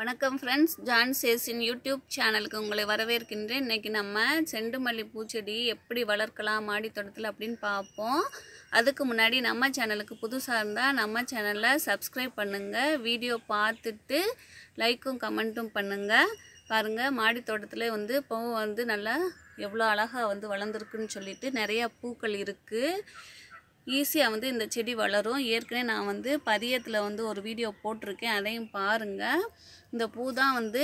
வணக்கம் friends John சேஸின் YouTube சேனலுக்கு உங்களை வரவேற்கின்றேன் இன்றைக்கி நம்ம செண்டுமல்லி பூச்செடி எப்படி வளர்க்கலாம் தோட்டத்தில் அப்படின்னு பார்ப்போம் அதுக்கு முன்னாடி நம்ம சேனலுக்கு புதுசாக இருந்தால் நம்ம சேனலை சப்ஸ்கிரைப் பண்ணுங்கள் வீடியோ பார்த்துட்டு லைக்கும் கமெண்ட்டும் பண்ணுங்கள் பாருங்கள் தோட்டத்தில் வந்து பூ வந்து நல்லா எவ்வளோ அழகாக வந்து வளர்ந்துருக்குன்னு சொல்லிட்டு நிறையா பூக்கள் இருக்குது ஈஸியாக வந்து இந்த செடி வளரும் ஏற்கனவே நான் வந்து பதியத்தில் வந்து ஒரு வீடியோ போட்டிருக்கேன் அதையும் பாருங்கள் இந்த பூ தான் வந்து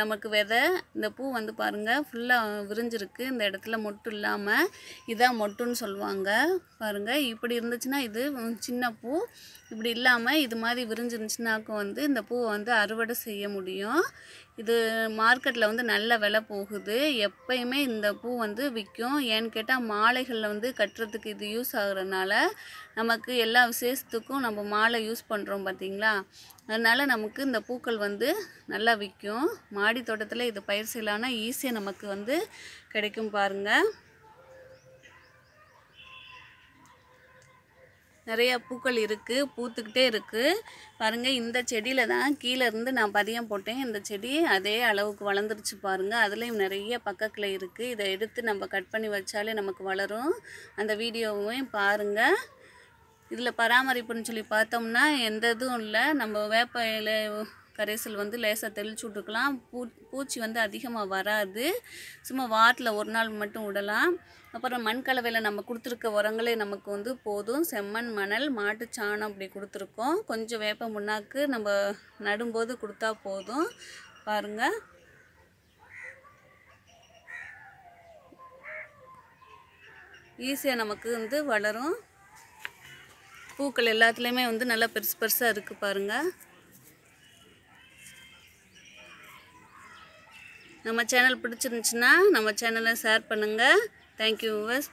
நமக்கு விதை இந்த பூ வந்து பாருங்கள் ஃபுல்லாக விரிஞ்சிருக்கு இந்த இடத்துல மொட்டு இல்லாமல் இதான் மொட்டுன்னு சொல்லுவாங்க பாருங்கள் இப்படி இருந்துச்சுன்னா இது சின்ன பூ இப்படி இல்லாமல் இது மாதிரி விரிஞ்சிருந்துச்சுனாக்கும் வந்து இந்த பூவை வந்து அறுவடை செய்ய முடியும் இது மார்க்கெட்டில் வந்து நல்ல விலை போகுது எப்பயுமே இந்த பூ வந்து விற்கும் ஏன்னு கேட்டால் மாலைகளில் வந்து கட்டுறதுக்கு இது யூஸ் ஆகுறதுனால நமக்கு எல்லா விசேஷத்துக்கும் நம்ம மாலை யூஸ் பண்ணுறோம் பார்த்திங்களா அதனால் நமக்கு இந்த பூக்கள் வந்து நல்லா விற்கும் மாடி தோட்டத்தில் இது பயிர் செய்யலாம்னா ஈஸியாக நமக்கு வந்து கிடைக்கும் பாருங்கள் நிறையா பூக்கள் இருக்குது பூத்துக்கிட்டே இருக்குது பாருங்கள் இந்த செடியில் தான் கீழேருந்து நான் பதியம் போட்டேன் இந்த செடி அதே அளவுக்கு வளர்ந்துருச்சு பாருங்கள் அதுலேயும் நிறைய பக்கத்தில் இருக்குது இதை எடுத்து நம்ம கட் பண்ணி வச்சாலே நமக்கு வளரும் அந்த வீடியோவையும் பாருங்கள் இதில் பராமரிப்புன்னு சொல்லி பார்த்தோம்னா எந்த இதுவும் இல்லை நம்ம வேப்ப இலை கரைசல் வந்து லேசாக தெளிச்சு விட்டுக்கலாம் பூ பூச்சி வந்து அதிகமாக வராது சும்மா வாரத்தில் ஒரு நாள் மட்டும் விடலாம் அப்புறம் மண் கலவையில் நம்ம கொடுத்துருக்க உரங்களே நமக்கு வந்து போதும் செம்மண் மணல் மாட்டு சாணம் அப்படி கொடுத்துருக்கோம் கொஞ்சம் வேப்ப முன்னாக்கு நம்ம நடும்போது கொடுத்தா போதும் பாருங்கள் ஈஸியாக நமக்கு வந்து வளரும் பூக்கள் எல்லாத்துலேயுமே வந்து நல்லா பெருசு பெருசாக இருக்குது பாருங்கள் நம்ம சேனல் பிடிச்சிருந்துச்சுன்னா நம்ம சேனலை ஷேர் பண்ணுங்கள் தேங்க்யூ விவர்ஸ்